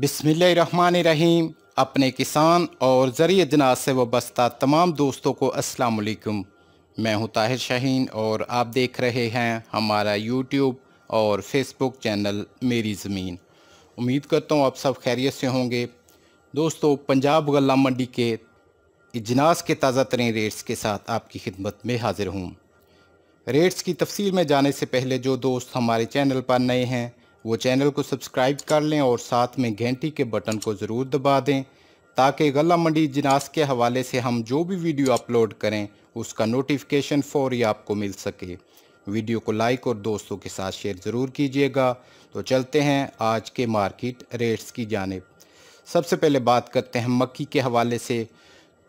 बिसमीम अपने किसान और ज़रिए जनाज से वस्ता तमाम दोस्तों को असलकुम मैं हूं ताहिर शाहीन और आप देख रहे हैं हमारा यूट्यूब और फेसबुक चैनल मेरी ज़मीन उम्मीद करता हूं आप सब खैरियत से होंगे दोस्तों पंजाब गला मंडी के इजनास के ताज़ा तरीन रेट्स के साथ आपकी खिदमत में हाज़िर हूँ रेट्स की तफसील में जाने से पहले जो दोस्त हमारे चैनल पर नए हैं वो चैनल को सब्सक्राइब कर लें और साथ में घंटी के बटन को ज़रूर दबा दें ताकि गला मंडी जनास के हवाले से हम जो भी वीडियो अपलोड करें उसका नोटिफिकेशन फ़ौरी आपको मिल सके वीडियो को लाइक और दोस्तों के साथ शेयर ज़रूर कीजिएगा तो चलते हैं आज के मार्केट रेट्स की जानब सबसे पहले बात करते हैं मक्की के हवाले से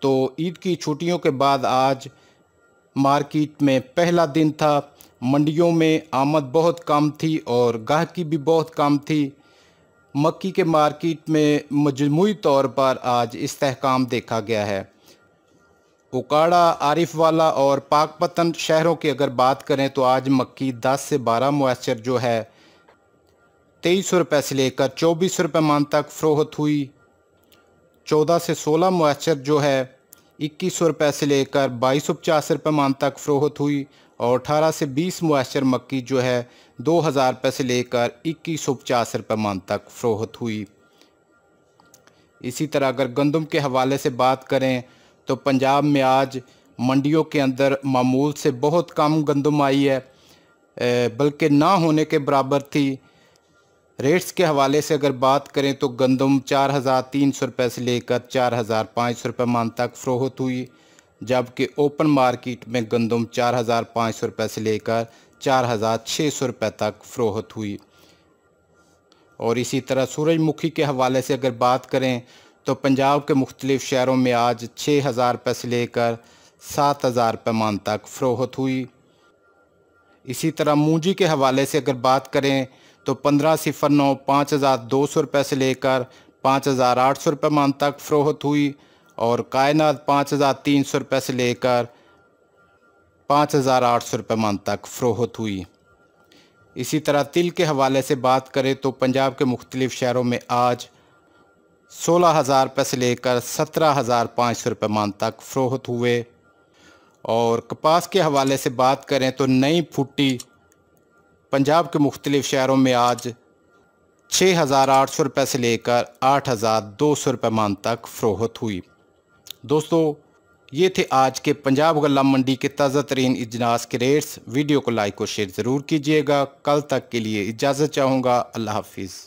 तो ईद की छुट्टियों के बाद आज मार्केट में पहला दिन था मंडियों में आमद बहुत कम थी और गाहकी भी बहुत कम थी मक्की के मार्केट में मजमू तौर पर आज इसकाम देखा गया है उकाड़ा आरिफ वाला और पाकपतन शहरों की अगर बात करें तो आज मक्की 10 से 12 मैसर जो है तेईस रुपये से लेकर चौबीस रुपये मान तक फ़रोहत हुई चौदह से सोलह मैसर जो है इक्कीस रुपये से लेकर बाईस सौ पचास रुपये मान तक फ़रोहत हुई और 18 से 20 मुआशर मक्की जो है 2000 रुपये से लेकर इक्कीस सौ पचास रुपये मन तक फ़रोहत हुई इसी तरह अगर गंदम के हवाले से बात करें तो पंजाब में आज मंडियों के अंदर मामूल से बहुत कम गंदम आई है बल्कि ना होने के बराबर थी रेट्स के हवाले से अगर बात करें तो गंदम चार हज़ार तीन सौ रुपये से लेकर चार हज़ार पाँच सौ रुपये मान तक फ़रोहत हुई जबकि ओपन मार्केट में गंदम चार हज़ार पाँच सौ से लेकर चार हज़ार छः सौ रुपये तक फ़रोहत हुई और इसी तरह सूरजमुखी के हवाले से अगर बात करें तो पंजाब के मुख्तलिफ़ शहरों में आज छः हज़ार रुपये से लेकर सात हज़ार रुपये मान तक फ़रोहत हुई इसी तरह मूंजी के हवाले से अगर बात करें तो पंद्रह सिफर नौ पाँच हज़ार दो सौ रुपये से लेकर पाँच हज़ार आठ सौ रुपये मान तक फ़रोहत हुई और कायनात पाँच हज़ार तीन सौ रुपये से लेकर पाँच हज़ार आठ सौ रुपये मन तक फ़रोहत हुई इसी तरह तिल के हवाले से बात करें तो पंजाब के मुख्तलिफ़ शहरों में आज सोलह हज़ार रुपये से लेकर सत्रह हज़ार पाँच सौ रुपये मान तक फ़रोहत हुए और कपास के हवाले से बात करें तो नई फुटी पंजाब के मुख्तलिफ़ शहरों में आज छः हज़ार आठ सौ रुपये से लेकर आठ हज़ार दो सौ रुपये मान तक फ़रोहत हुई दोस्तों ये थे आज के पंजाब गला मंडी के ताज़ा तरीन इजनास के रेट्स वीडियो को लाइक और शेयर ज़रूर कीजिएगा कल तक के लिए इजाज़त चाहूँगा अल्लाह हाफिज़